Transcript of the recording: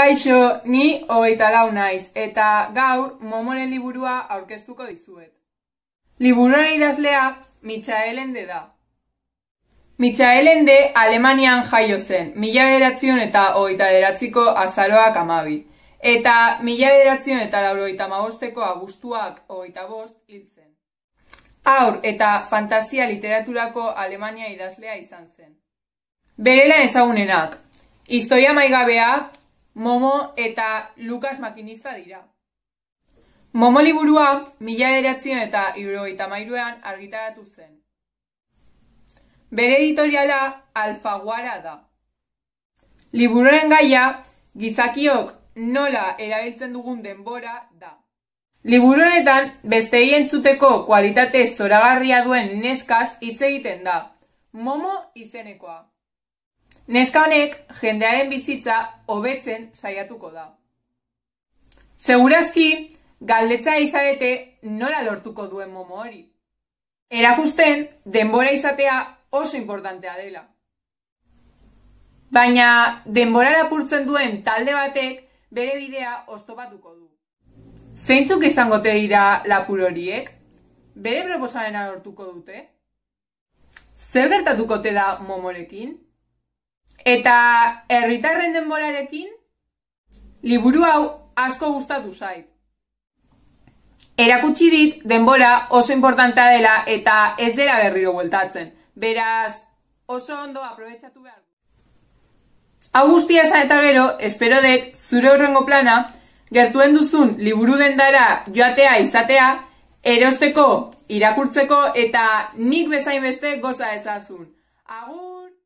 Kaixo, ni hogeita lau naiz, eta gaur momoren liburua aurkeztuko dizuet. Liburuan idazlea, Mitzaelen da. Mitzaelen de Alemanian jaio zen, mila eratzion eta hogeita azaroak amabi. Eta mila eratzion eta lauroita magosteko agustuak hogeita bost hil Aur eta fantasia literaturako Alemania idazlea izan zen. Berela ezagunenak, historia maigabea, Momo eta Lukas makinista dira. Momo liburua, mila eratzen eta irroita mairuean argitaratu zen. Bere editoriala alfaguara da. Liburuen gaia, gizakiok nola erabiltzen dugun denbora da. Liburuanetan bestehi beste entzuteko kualitate zoragarria duen neskaz hitz egiten da. Momo izenekoa. Neska honek jendearen bizitza hobetzen saiatuko da. Segurazki, galdetza izarete nola lortuko duen momo hori. Erakusten, denbora izatea oso importantea dela. Baina, denbora lapurtzen duen talde batek bere bidea oztopatuko du. Zeintzuk izango te dira lapur horiek? Bere proposaren lortuko dute? Zer gertatuko te da momorekin? Eta herritarren denborarekin, liburu hau asko gustatu zait. Erakutsi dit denbora oso importantea dela eta ez dela berriro bueltatzen. Beraz, oso ondo aprobetsatu behar. Augustia esan eta gero, espero dut zure horrengo plana, gertuen duzun liburu dendara joatea izatea, erosteko, irakurtzeko eta nik bezain beste goza ezazun. Agur!